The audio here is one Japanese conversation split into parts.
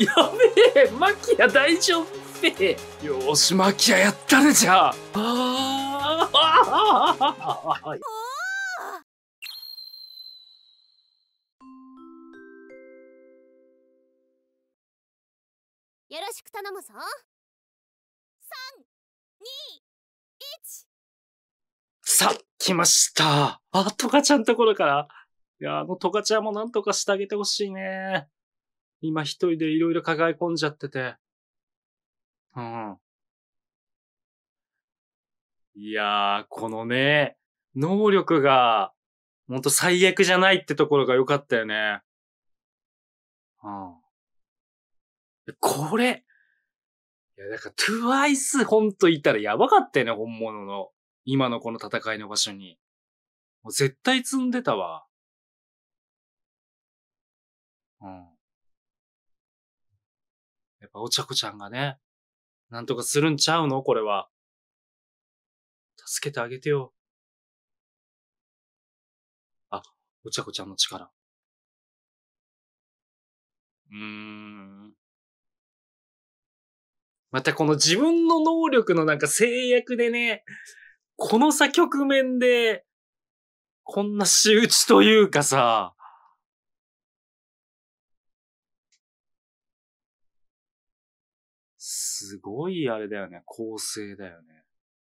やべえマキア大丈夫よしマキアやったねじゃあああよろしく頼むぞさあ、来ました。あ、トカちゃんところから。いや、あのトカちゃんもなんとかしてあげてほしいね。今一人でいろいろ抱え込んじゃってて。うん。いやー、このね、能力が、ほんと最悪じゃないってところが良かったよね。うん。これ、いや、だから、トゥワイスほんといたらやばかったよね、本物の。今のこの戦いの場所に。もう絶対積んでたわ。うん。ぱお茶子ちゃんがね、なんとかするんちゃうのこれは。助けてあげてよ。あ、お茶子ちゃんの力。うーん。またこの自分の能力のなんか制約でね、この作局面で、こんな仕打ちというかさ、すごいあれだよね。構成だよね。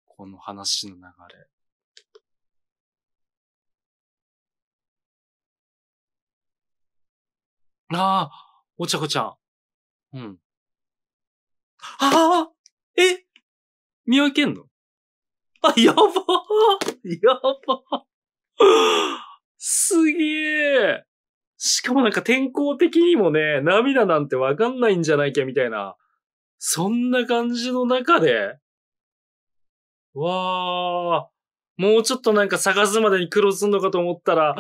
この話の流れ。ああ、お茶子ちゃん。うん。ああえ見分けんのあ、やばやばすげえしかもなんか天候的にもね、涙なんてわかんないんじゃないかみたいなそんな感じの中で、わー、もうちょっとなんか探すまでに苦労すんのかと思ったら、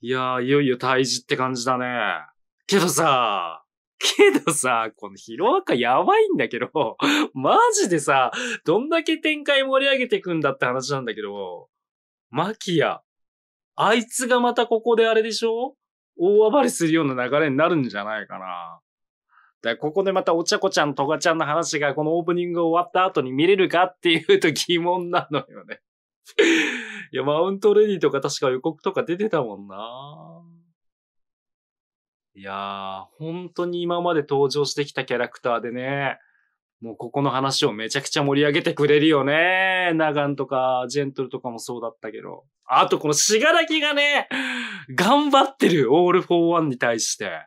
いやー、いよいよ退治って感じだね。けどさ、けどさ、このヒロアカやばいんだけど、マジでさ、どんだけ展開盛り上げてくんだって話なんだけど、マキア、あいつがまたここであれでしょ大暴れするような流れになるんじゃないかな。だここでまたおちゃこちゃん、とがちゃんの話がこのオープニング終わった後に見れるかっていうと疑問なのよね いや、マウントレディとか確か予告とか出てたもんな。いやー、本当に今まで登場してきたキャラクターでね、もうここの話をめちゃくちゃ盛り上げてくれるよね。ナガンとか、ジェントルとかもそうだったけど。あとこのシガラキがね、頑張ってる、オールフォーワンに対して。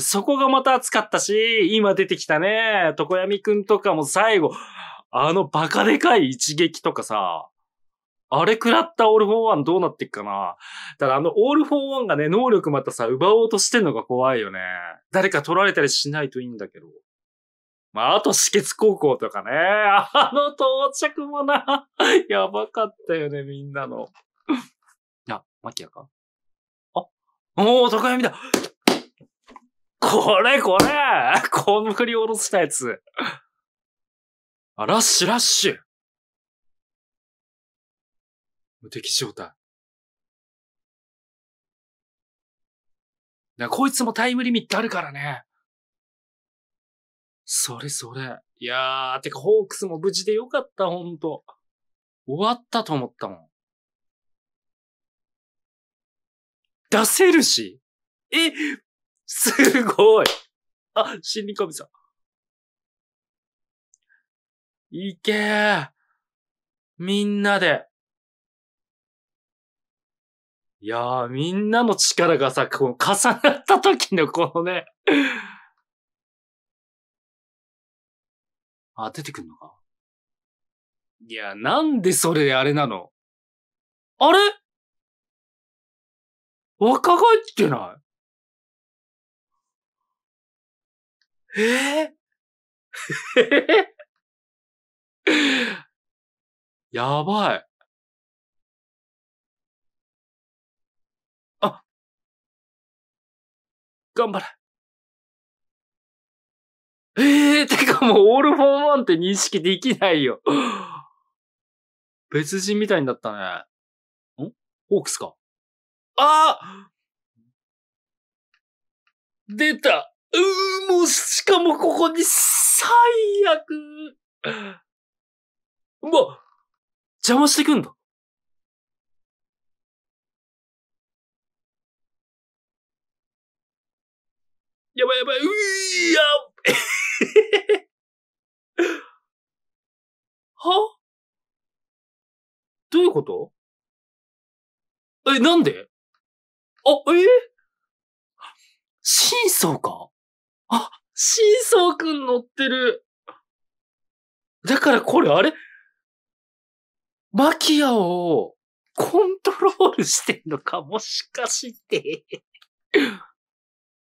そこがまた熱かったし、今出てきたね、常闇くんとかも最後、あのバカでかい一撃とかさ、あれ食らったオールフォーワンどうなってっかな。ただあのオールフォーワンがね、能力またさ、奪おうとしてんのが怖いよね。誰か取られたりしないといいんだけど。まあ、あと、止血高校とかね。あの到着もな、やばかったよね、みんなの。あ、マキアかあ、おー、高闇だこれこれこの振り下ろしたやつ。あ、ラッシュラッシュ無敵状態。な、こいつもタイムリミットあるからね。それそれ。いやー、てかホークスも無事でよかった、ほんと。終わったと思ったもん。出せるし。え、すごい。あ、心理神様。いけー。みんなで。いやー、みんなの力がさ、この重なった時のこのね。あ、出てくんのかいや、なんでそれあれなのあれ若返ってないえー、やばい。あ頑張れ。ええー、てかもうオールフォーワンって認識できないよ。別人みたいになったね。んホークスかああ出たうー、もう、しかもここに最悪。うわ、邪魔してくんだ。やばいやばい、うーや はどういうことえ、なんであ、えー、真相かあ、シーソーくん乗ってる。だからこれあれマキアをコントロールしてんのかもしかして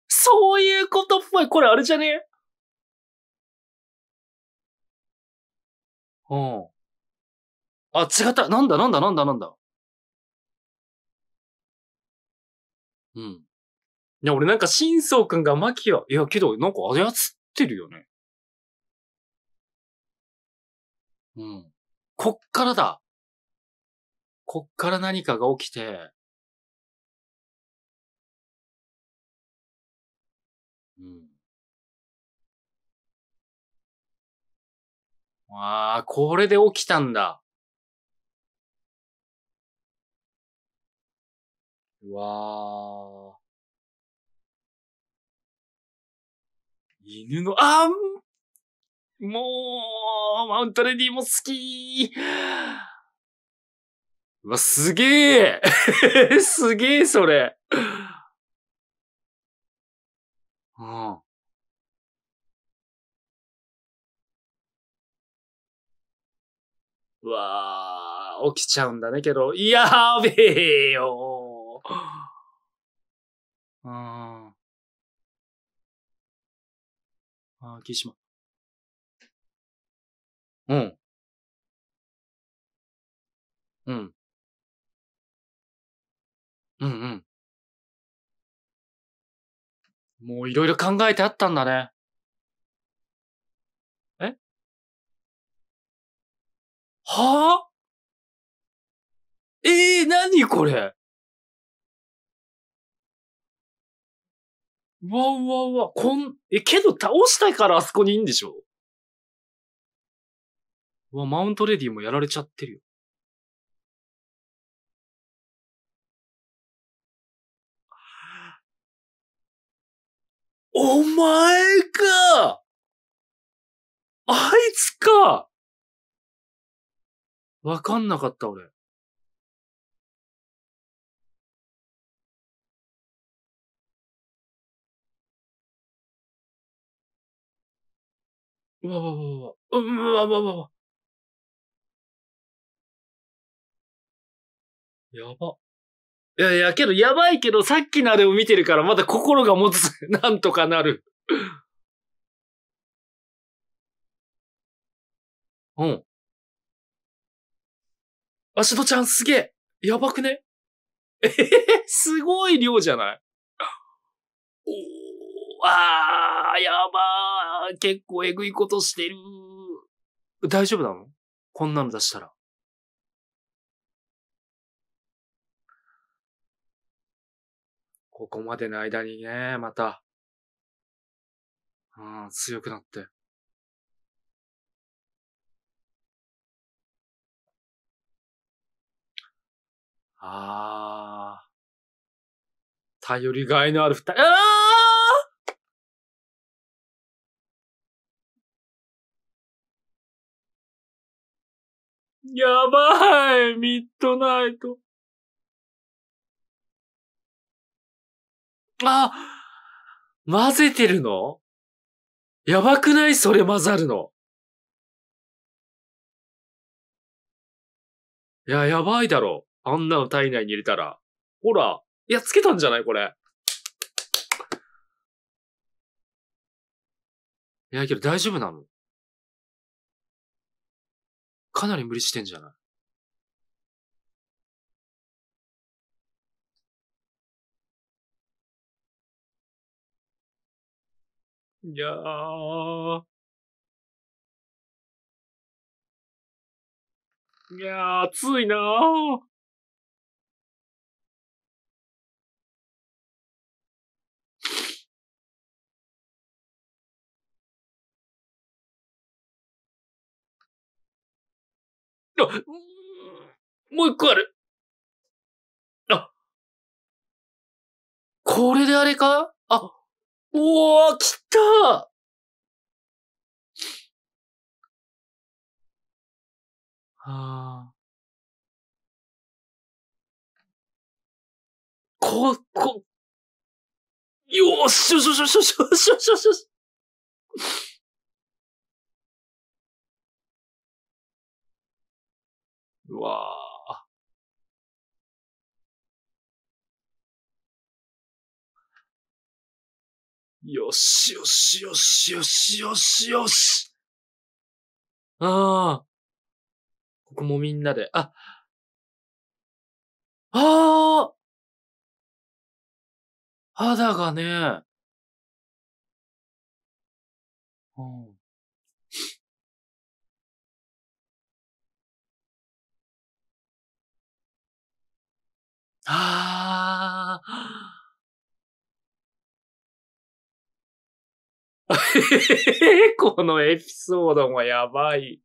そういうことっぽい。これあれじゃねうん。あ、違った。なんだなんだなんだなんだ。うん。いや、俺なんか、新宗くんがマキア、いや、けど、なんか操ってるよね。うん。こっからだ。こっから何かが起きて、うん。ああ、これで起きたんだ。うわあ。犬の、あんもう、マウントレディも好きうわ、すげえ すげえ、それ。うん。うわー、起きちゃうんだねけど、やべえよー。うん。ああ、霧うんうん。もういろいろ考えてあったんだね。えはあええー、なにこれうわうわうわ、こん、え、けど倒したいからあそこにいいんでしょうわ、マウントレディもやられちゃってるよ。お前かあいつかわかんなかった俺。うわわわわ。うわわわわ。やば。いやいや、けど、やばいけど、さっきのあれを見てるから、まだ心が持つ。なんとかなる。うん。アシドちゃんすげえ。やばくねえへへ、すごい量じゃないおー。わあ、やば結構えぐいことしてる。大丈夫なのこんなの出したら。ここまでの間にね、また、うん、強くなって。ああ。頼りがいのある二人。ああやばい、ミッドナイト。あ混ぜてるのやばくないそれ混ざるの。いや、やばいだろ。あんなの体内に入れたら。ほら。いや、つけたんじゃないこれ。いや、けど大丈夫なのかなり無理してんじゃないいやー。いやー、暑いなー。あ、もう一個ある。あ、これであれかあ、おー、来たああ。こ、こ、よーし、よしよしよしよしよしよし。うわあ。よしよしよしよしよしよし。ああ。ここもみんなで、あ、ああ肌がね、うん。ああ。このエピソードもやばい。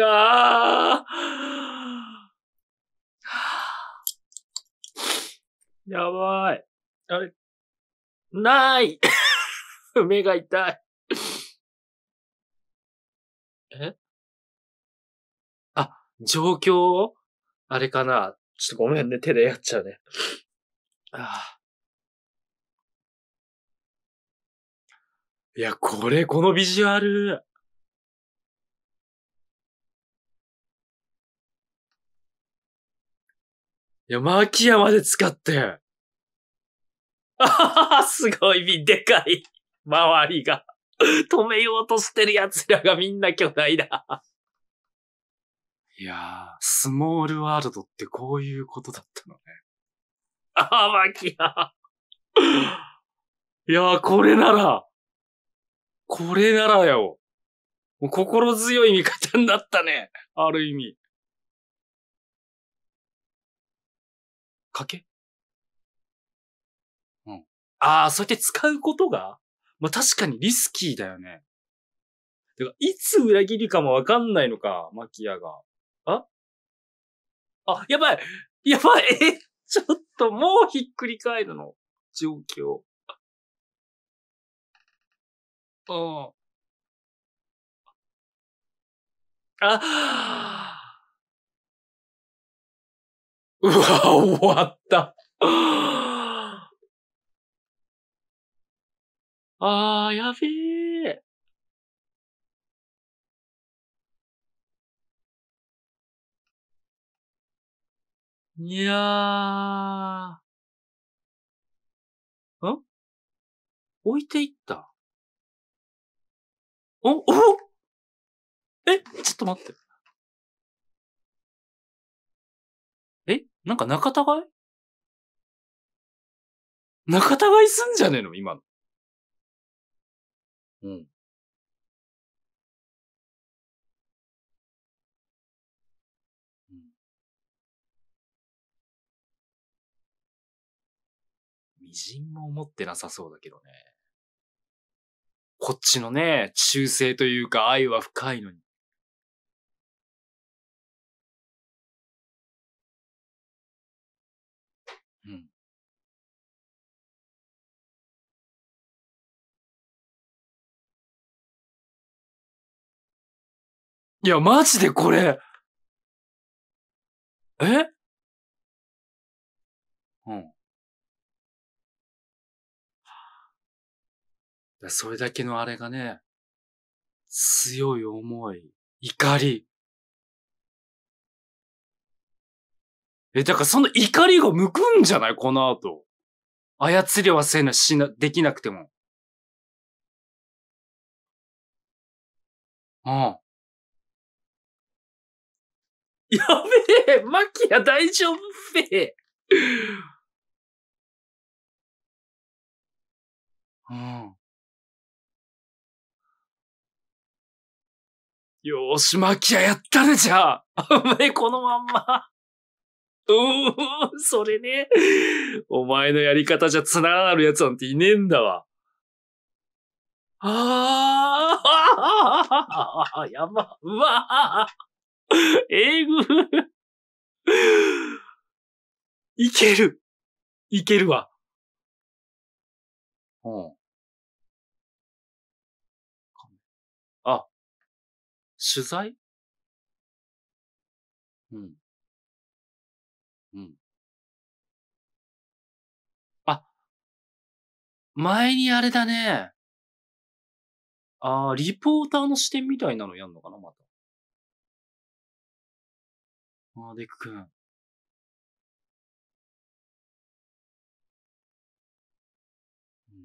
あ。やばい。あれない 目が痛い。えあ、状況あれかなちょっとごめんね、手でやっちゃうね。ああ。いや、これ、このビジュアル。いや、マキアまで使って。あはは、すごい、でかい。周りが。止めようとしてる奴らがみんな巨大だ。いやー、スモールワールドってこういうことだったのね。ああ、マキア。いやー、これなら、これならよ。もう心強い味方になったね。ある意味。賭けうん。ああ、そうやって使うことがまあ確かにリスキーだよね。てか、いつ裏切りかもわかんないのか、マキアが。ああ、やばいやばいえ、ちょっともうひっくり返るの状況。ああ。あうわ、終わった。あー、やべえ。にゃー。ん置いていったおおえちょっと待って。えなんか仲違い仲違いすんじゃねえの今の。うん。ん。微塵も思ってなさそうだけどね。こっちのね、忠誠というか愛は深いのに。いや、マジでこれ。えうん。それだけのあれがね、強い思い、怒り。え、だからその怒りが向くんじゃないこの後。操りはせな、しな、できなくても。うん。やべえマキア大丈夫べうん。よーし、マキアやったね、じゃあ。お前、このまんま。うー、それね。お前のやり方じゃつながるやつなんていねえんだわ。ああやば、うわ 英語いけるいけるわ。うん。あ、取材うん。うん。あ、前にあれだね。ああ、リポーターの視点みたいなのやんのかな、また。ああ、デクくうん。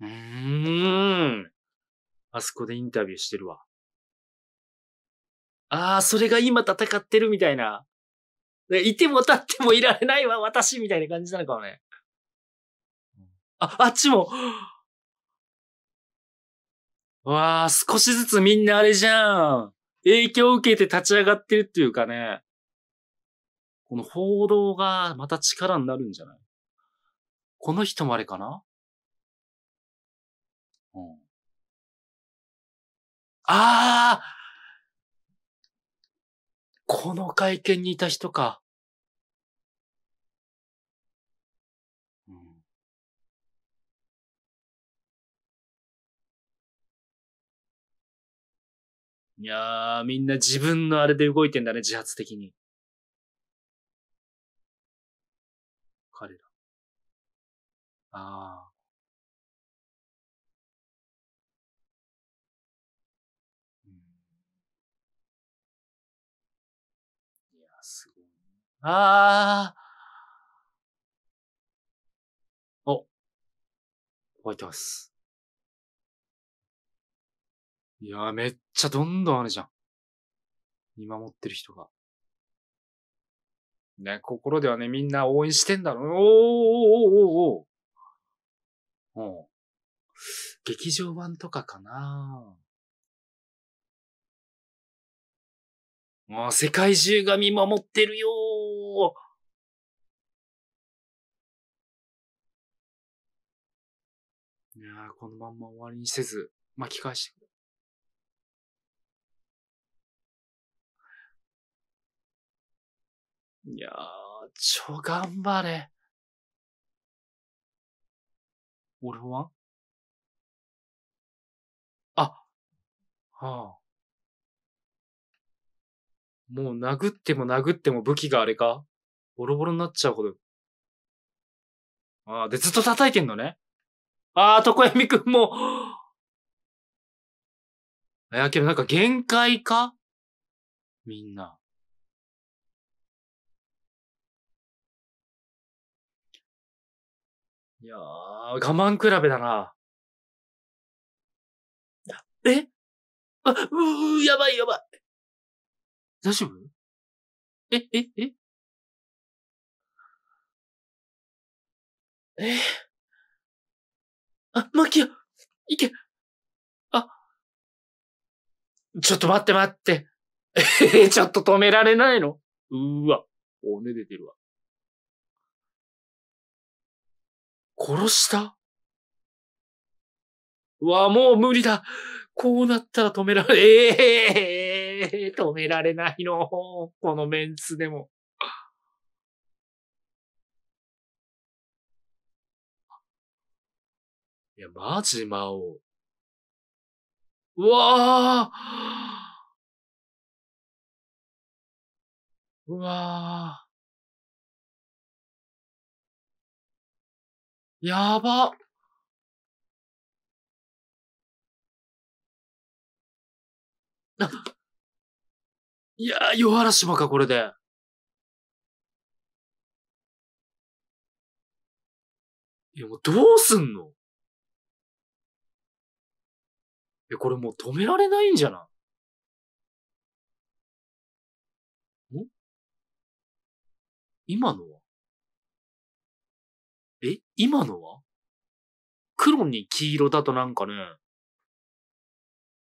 うーん。あそこでインタビューしてるわ。ああ、それが今戦ってるみたいな。いても立ってもいられないわ、私みたいな感じなのかもね。あ、あっちも。わあ、少しずつみんなあれじゃん。影響を受けて立ち上がってるっていうかね、この報道がまた力になるんじゃないこの人もあれかなうん。ああこの会見にいた人か。いやー、みんな自分のあれで動いてんだね、自発的に。彼ら。ああ。うん、いや、すごい。ああお、覚えてます。いやー、めっちゃどんどんあるじゃん。見守ってる人が。ね、心ではね、みんな応援してんだろ。おーおーおーおーおー。うん。劇場版とかかなもう世界中が見守ってるよいやこのまんま終わりにせず、巻き返していやー、ちょ、頑張れ。俺はあ、はあ。もう殴っても殴っても武器があれかボロボロになっちゃうほど。ああ、で、ずっと叩いてんのね。ああ、床闇くんも。いや、けどなんか限界かみんな。いやー、我慢比べだな。えあ、うー、やばいやばい。大丈夫え、え、ええあ、マキア、いけ。あ、ちょっと待って待って。えちょっと止められないのうーわ、おね出てるわ。殺したわ、もう無理だ。こうなったら止められ、ええー、止められないの。このメンツでも。いや、マジ魔王。うわあうわあやば。あいやー、らし島か、これで。いや、もうどうすんのえ、これもう止められないんじゃないん今のはえ今のは黒に黄色だとなんかね、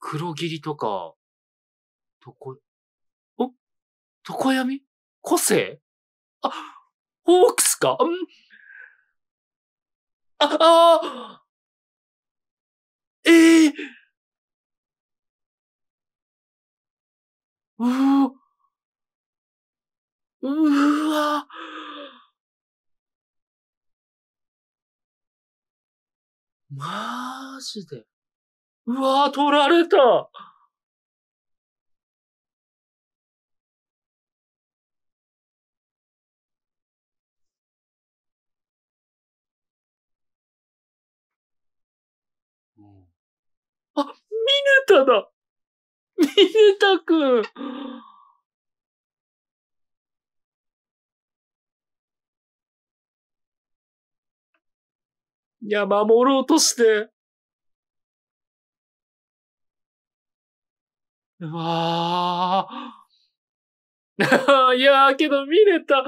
黒霧とか、とこ、お床闇個性あ、ホークスかうんあ、あええー、ううわマジで。うわー取られたあ、ミネタだミネタくんいや、守ろうとして。うわあ。いやー、けど見れた。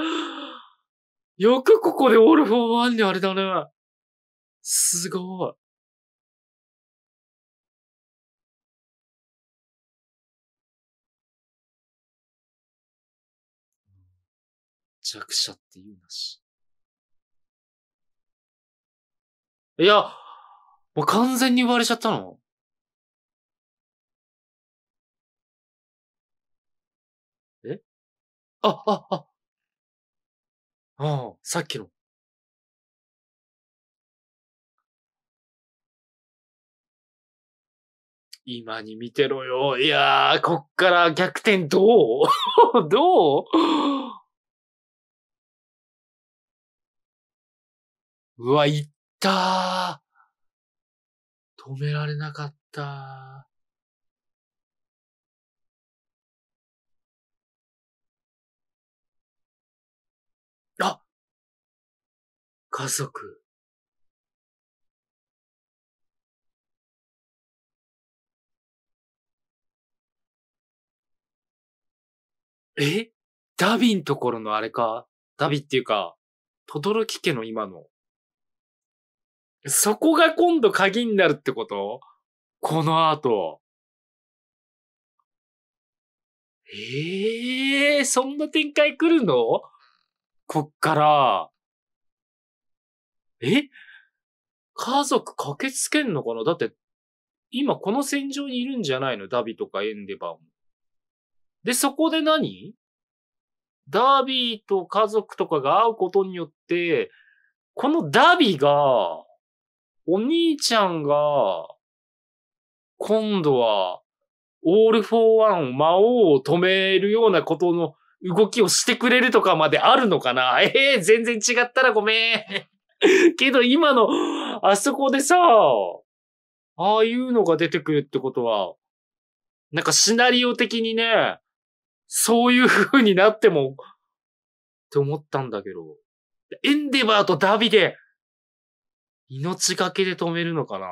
よくここでオールフォーワンにあれだね。すごい。弱者って言うなし。いや、もう完全に言われちゃったのえあ、あ、あ。ああ、さっきの。今に見てろよ。いやー、こっから逆転どう どううわ、いっった止められなかったあ家族。えダビンところのあれかダビっていうか、とどろき家の今の。そこが今度鍵になるってことこの後。ええー、そんな展開来るのこっから。え家族駆けつけんのかなだって、今この戦場にいるんじゃないのダビとかエンデバーも。で、そこで何ダービーと家族とかが会うことによって、このダビーが、お兄ちゃんが、今度は、オール・フォー・ワン、魔王を止めるようなことの動きをしてくれるとかまであるのかなえ えー、全然違ったらごめん。けど今の、あそこでさ、ああいうのが出てくるってことは、なんかシナリオ的にね、そういう風になっても、って思ったんだけど。エンデバーとダビデ、命がけで止めるのかな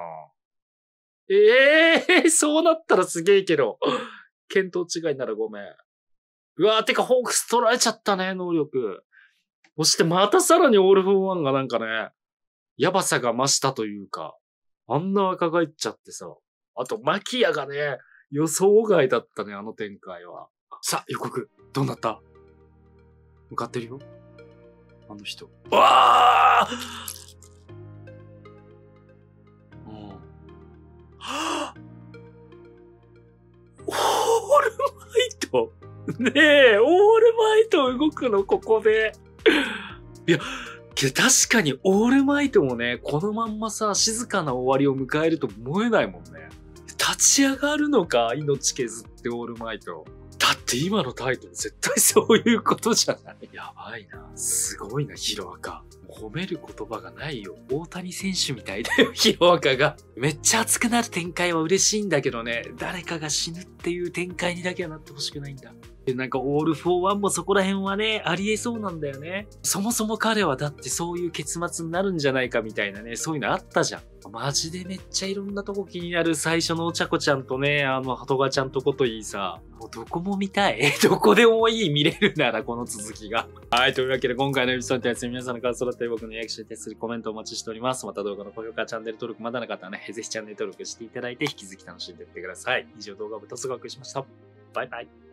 ええー、そうなったらすげえけど。見当違いならごめん。うわーてかホークス取られちゃったね、能力。そしてまたさらにオールフォーワンがなんかね、やばさが増したというか、あんな若返っちゃってさ。あと、マキアがね、予想外だったね、あの展開は。さあ、予告、どうなった向かってるよ。あの人。わあねえ、オールマイト動くの、ここで。いや、け確かにオールマイトもね、このまんまさ、静かな終わりを迎えると思えないもんね。立ち上がるのか、命削ってオールマイト。だって今のタイトル絶対そういうことじゃない。やばいな。すごいな、ヒロアカ。褒める言葉がないよ。大谷選手みたいだよ、ヒロアカが。めっちゃ熱くなる展開は嬉しいんだけどね、誰かが死ぬっていう展開にだけはなってほしくないんだ。で、なんかオール・フォー・ワンもそこら辺はね、ありえそうなんだよね。そもそも彼はだってそういう結末になるんじゃないかみたいなね、そういうのあったじゃん。マジでめっちゃいろんなとこ気になる最初のおちゃこちゃんとね、あの、はとガちゃんとこといいさ、もうどこも見たい。どこでもいい見れるならこの続きが。はい、というわけで今回のエピソードに対す皆さんの感想だったいう僕の役者に徹するコメントをお待ちしております。また動画の高評価、チャンネル登録まだの方はね、ぜひチャンネル登録していただいて、引き続き楽しんでいってください。以上動画をぶとす送りしました。バイバイ。